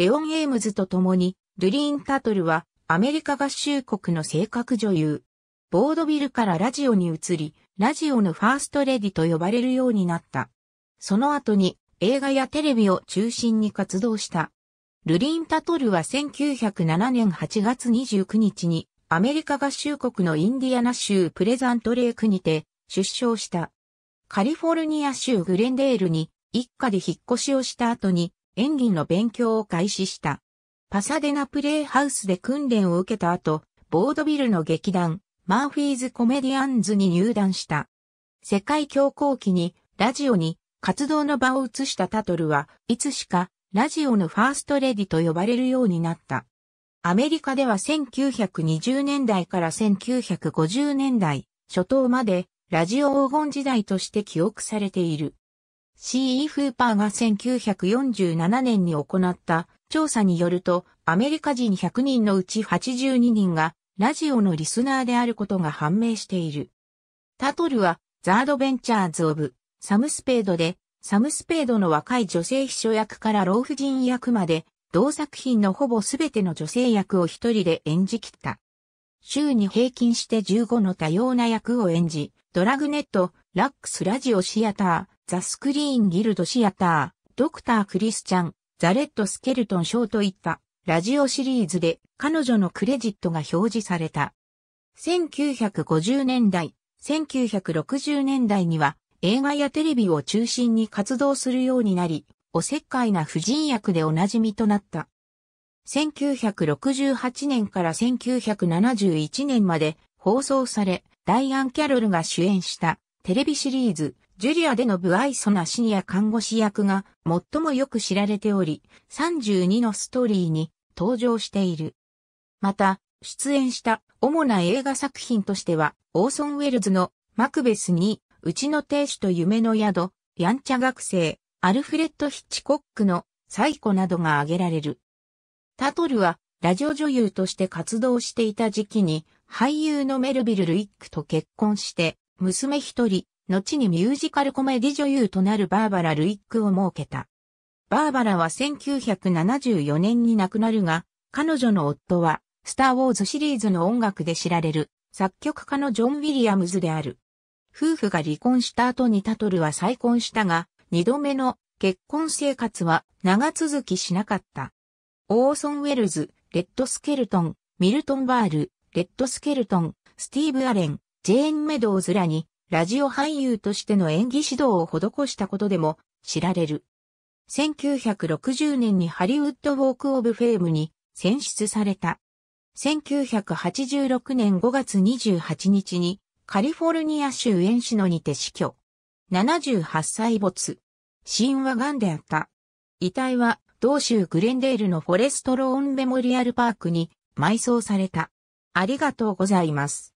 レオン・エイムズと共に、ルリーン・タトルは、アメリカ合衆国の性格女優。ボードビルからラジオに移り、ラジオのファーストレディと呼ばれるようになった。その後に映画やテレビを中心に活動した。ルリーン・タトルは1907年8月29日にアメリカ合衆国のインディアナ州プレザントレークにて出生した。カリフォルニア州グレンデールに一家で引っ越しをした後に演技の勉強を開始した。パサデナプレイハウスで訓練を受けた後、ボードビルの劇団、マーフィーズ・コメディアンズに入団した。世界恐慌期に、ラジオに活動の場を移したタトルはいつしかラジオのファーストレディと呼ばれるようになった。アメリカでは1920年代から1950年代初頭までラジオ黄金時代として記憶されている。C.E. フーパーが1947年に行った調査によると、アメリカ人100人のうち82人がラジオのリスナーであることが判明している。タトルは、ザードベンチャーズ・オブ・サムスペードで、サムスペードの若い女性秘書役から老婦人役まで、同作品のほぼすべての女性役を一人で演じ切った。週に平均して15の多様な役を演じ、ドラグネット、ラックスラジオシアター、ザ・スクリーン・ギルド・シアター、ドクター・クリスチャン、ザ・レッド・スケルトン・ショーといったラジオシリーズで彼女のクレジットが表示された。1950年代、1960年代には映画やテレビを中心に活動するようになり、おせっかいな婦人役でおなじみとなった。1968年から1971年まで放送され、ダイアン・キャロルが主演したテレビシリーズジュリアでの不愛想なシニア看護師役が最もよく知られており、32のストーリーに登場している。また、出演した主な映画作品としては、オーソン・ウェルズのマクベスに、うちの亭主と夢の宿、やんちゃ学生、アルフレッド・ヒッチコックのサイコなどが挙げられる。タトルは、ラジオ女優として活動していた時期に、俳優のメルビル・ルイックと結婚して、娘一人、後にミュージカルコメディ女優となるバーバラ・ルイックを設けた。バーバラは1974年に亡くなるが、彼女の夫は、スター・ウォーズシリーズの音楽で知られる、作曲家のジョン・ウィリアムズである。夫婦が離婚した後にタトルは再婚したが、二度目の結婚生活は長続きしなかった。オーソン・ウェルズ、レッド・スケルトン、ミルトン・バール、レッド・スケルトン、スティーブ・アレン、ジェーン・メドウズらにラジオ俳優としての演技指導を施したことでも知られる。1960年にハリウッドウォークオブフェームに選出された。1986年5月28日にカリフォルニア州エンシノにて死去。78歳没。死因は癌であった。遺体は同州グレンデールのフォレストローンメモリアルパークに埋葬された。ありがとうございます。